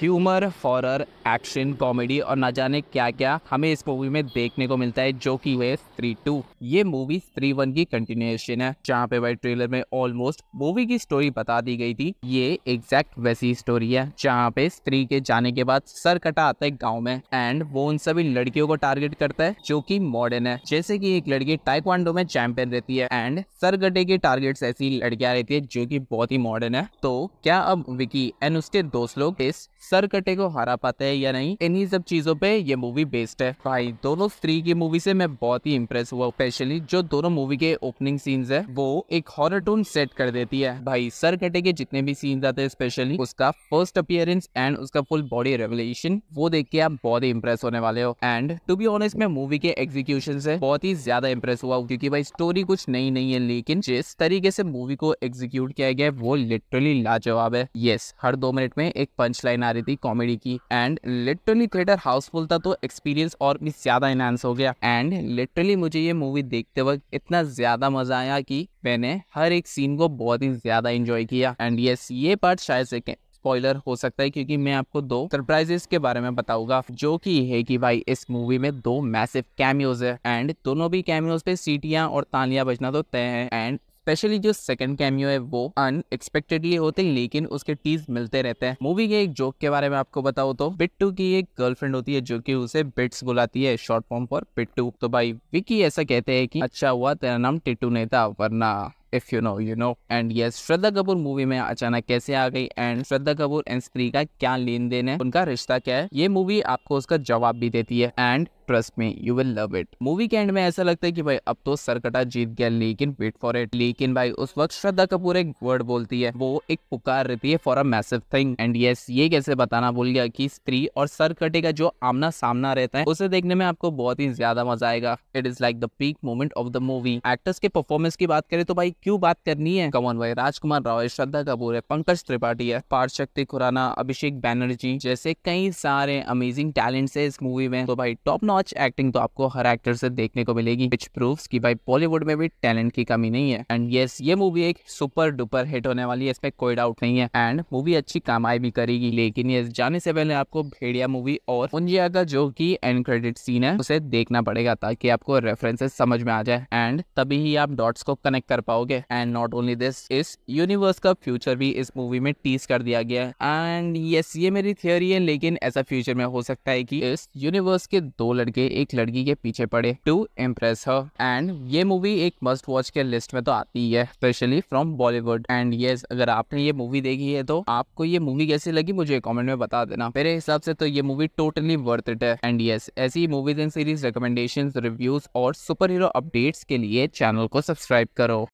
humour horror action comedy और ना जाने क्या क्या हमें इस मूवी में देखने को मिलता है जो कि वे स्त्री टू ये मूवी स्त्री वन की कंटिन्यूएशन है जहाँ पे भाई ट्रेलर में ऑलमोस्ट मूवी की स्टोरी बता दी गई थी ये एग्जैक्ट वैसी स्टोरी है जहाँ पे स्त्री के जाने के बाद सर कटा आता है गाँव में एंड वो उन सभी लड़कियों को टारगेट करता है जो की मॉडर्न है जैसे की एक लड़की टाइकवांडो में चैंपियन रहती है एंड सर कटे के टारगेट ऐसी लड़कियां रहती है जो की बहुत ही मॉडर्न है तो क्या अब विकी एंड उसके दोस्त लोग इस सर कटे को हरा पाते हैं या नहीं इन्हीं सब चीजों पे ये मूवी बेस्ड है भाई दोनों स्त्री की मूवी से मैं बहुत ही इम्प्रेस हुआ स्पेशली जो दोनों मूवी के ओपनिंग सीन्स है वो एक हॉरर टोन सेट कर देती है भाई कटे के जितने भी सीन्स आते हैं स्पेशली उसका फर्स्ट अपियरेंस एंड उसका फुल बॉडी रेवल्यूशन वो देख के आप बहुत ही इम्प्रेस होने वाले हो एंड टू बी ऑनेस्ट मैं मूवी के एग्जीक्यूशन से बहुत ही ज्यादा इम्प्रेस हुआ क्योंकि भाई स्टोरी कुछ नई नहीं है लेकिन जिस तरीके से मूवी को एग्जीक्यूट किया गया है वो लिटरली लाजवाब है येस हर दो मिनट में एक पंच लाइन आ रही थी कॉमेडी की एंड लिटरली थिएटर हाउसफुल था तो एक्सपीरियंस और भी ज्यादा इनहांस हो गया एंड लिटरली मुझे ये मूवी देखते वक्त इतना ज्यादा मजा आया कि मैंने हर एक सीन को बहुत ही ज्यादा इंजॉय किया एंड यस ये पार्ट शायद से स्पॉइलर हो सकता है क्योंकि मैं आपको दो सरप्राइजेस के बारे में बताऊंगा जो कि है कि भाई इस मूवी में दो मैसिव कैमियोज है एंड दोनों भी कैमियोज पे सीटियां और तालियां बजना तो तय है एंड स्पेशली जो सेकंड कैमियो है वो अनएक्सपेक्टेडली होते हैं लेकिन उसके टीज मिलते रहते हैं मूवी के एक जोक के बारे में आपको बताओ तो बिट्टू की एक गर्लफ्रेंड होती है जो कि उसे बिट्स बुलाती है शॉर्ट फॉर्म फॉर बिट्टू तो भाई विकी ऐसा कहते हैं कि अच्छा हुआ तेरा नाम टिट्टू नहीं था वरना if you know you know and yes Shraddha Kapoor movie में अचानक कैसे आ गई एंड श्रद्धा कपूर एंड स्त्री का क्या लेन देन है उनका रिश्ता क्या है ये मूवी आपको उसका जवाब भी देती है and trust me you will love it movie के एंड में ऐसा लगता है कि भाई अब तो सरकटा जीत गया लेकिन वेट फॉर इट लेकिन भाई उस वक्त श्रद्धा कपूर एक वर्ड बोलती है वो एक पुकार रहती है for a massive thing and yes ये कैसे बताना भूल गया कि स्त्री और सरकटे का जो आमना सामना रहता है उसे देखने में आपको बहुत ही ज्यादा मजा आएगा it is like the peak moment of the movie actors के परफॉर्मेंस की बात करें तो भाई क्यों बात करनी है कमन भाई राजकुमार राव है श्रद्धा कपूर है पंकज त्रिपाठी है पार्थ शक्ति खुराना अभिषेक बैनर्जी जैसे कई सारे अमेजिंग टैलेंट्स है इस मूवी में तो भाई टॉप नॉ नॉच एक्टिंग तो आपको हर एक्टर से देखने को मिलेगी विच प्रूफ की भाई बॉलीवुड में भी टैलेंट की कमी नहीं है एंड येस ये मूवी एक सुपर डुपर हिट होने वाली है इसमें कोई डाउट नहीं है एंड मूवी अच्छी कमाई भी करेगी लेकिन ये जाने से पहले आपको भेड़िया मूवी और उंजिया का जो की एंड क्रेडिट सीन है उसे देखना पड़ेगा ताकि आपको रेफरेंसेस समझ में आ जाए एंड तभी ही आप डॉट्स को कनेक्ट कर पाओगे एंड नॉट ओनली दिस इस यूनिवर्स का फ्यूचर भी इस मूवी में टीस कर दिया गया है एंड यस ये मेरी थियोरी है लेकिन ऐसा फ्यूचर में हो सकता है कि इस यूनिवर्स के दो लड़के एक लड़की के पीछे पड़े टू इम्प्रेस हर एंड ये मूवी एक मस्ट वॉच के लिस्ट में तो आती है स्पेशली फ्रॉम बॉलीवुड एंड ये अगर आपने ये मूवी देखी है तो आपको ये मूवी कैसी लगी मुझे कॉमेंट में बता देना मेरे हिसाब से तो ये मूवी टोटली वर्थ इट है एंड ये ऐसी movies and series recommendation reviews और सुपर हीरो अपडेट्स के लिए चैनल को सब्सक्राइब करो